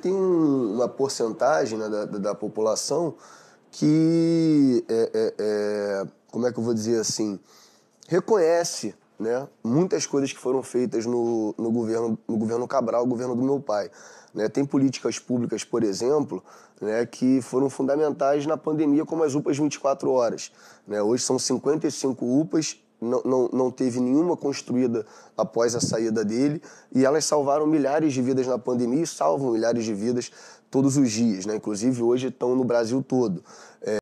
tem uma porcentagem né, da, da, população que, é, é, é, como é que eu vou dizer assim, reconhece né, muitas coisas que foram feitas no, no, governo, no governo Cabral, governo do meu pai. Né? Tem políticas públicas, por exemplo, né, que foram fundamentais na pandemia, como as UPAs 24 horas. Né? Hoje são 55 UPAs não, não, teve nenhuma construída após a saída dele, e elas salvaram milhares de vidas na pandemia e salvam milhares de vidas todos os dias, né? inclusive hoje estão no Brasil todo. É...